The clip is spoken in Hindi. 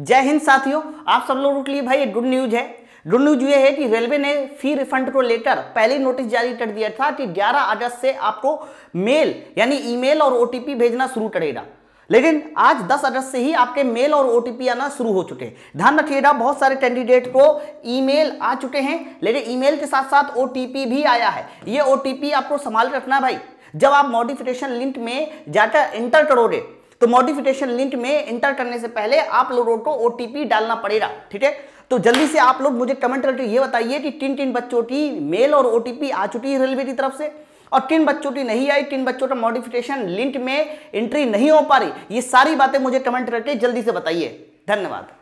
जय हिंद साथियों आप सब लोगों के लिए भाई गुड न्यूज है गुड न्यूज ये है कि रेलवे ने फी रिफंड को लेकर पहले नोटिस जारी कर दिया था कि 11 अगस्त से आपको मेल यानी ईमेल और ओटीपी भेजना शुरू करेगा लेकिन आज 10 अगस्त से ही आपके मेल और ओटीपी आना शुरू हो चुके हैं ध्यान रखिएगा बहुत सारे कैंडिडेट को ईमेल आ चुके हैं लेकिन ईमेल के साथ साथ ओटीपी भी आया है ये ओटीपी आपको संभाल रखना भाई जब आप मॉडिफिकेशन लिंक में जाकर एंटर करोगे तो मॉडिफिकेशन लिंक में इंटर करने से पहले आप लोगों को ओटीपी डालना पड़ेगा ठीक है तो जल्दी से आप लोग मुझे कमेंट करके ये बताइए कि किन टिन बच्चों की मेल और ओटीपी आ चुकी है रेलवे की तरफ से और किन बच्चों की नहीं आई किन बच्चों का मॉडिफिकेशन लिंक में एंट्री नहीं हो पा रही ये सारी बातें मुझे कमेंट करके जल्दी से बताइए धन्यवाद